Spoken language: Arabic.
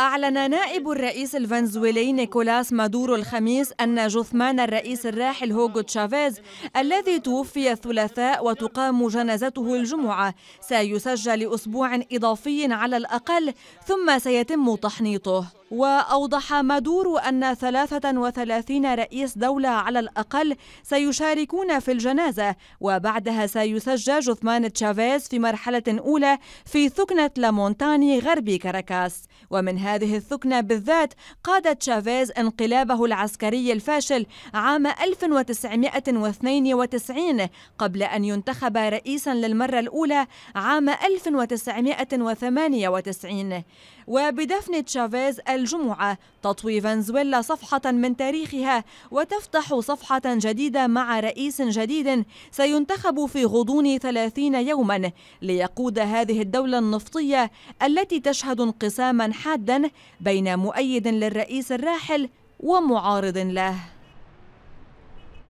أعلن نائب الرئيس الفنزويلي نيكولاس مادورو الخميس أن جثمان الرئيس الراحل هوغو تشافيز الذي توفي الثلاثاء وتقام جنازته الجمعة سيسجل لأسبوع إضافي على الأقل ثم سيتم تحنيطه وأوضح مادورو أن 33 رئيس دولة على الأقل سيشاركون في الجنازة وبعدها سيسجى جثمان تشافيز في مرحلة أولى في ثكنة لامونتاني غربي كاراكاس ومن هذه الثكنة بالذات قاد تشافيز انقلابه العسكري الفاشل عام 1992 قبل أن ينتخب رئيسا للمرة الأولى عام 1998 وبدفن تشافيز الجمعة تطوي فنزويلا صفحة من تاريخها وتفتح صفحة جديدة مع رئيس جديد سينتخب في غضون 30 يوما ليقود هذه الدولة النفطية التي تشهد انقساما حادا بين مؤيد للرئيس الراحل ومعارض له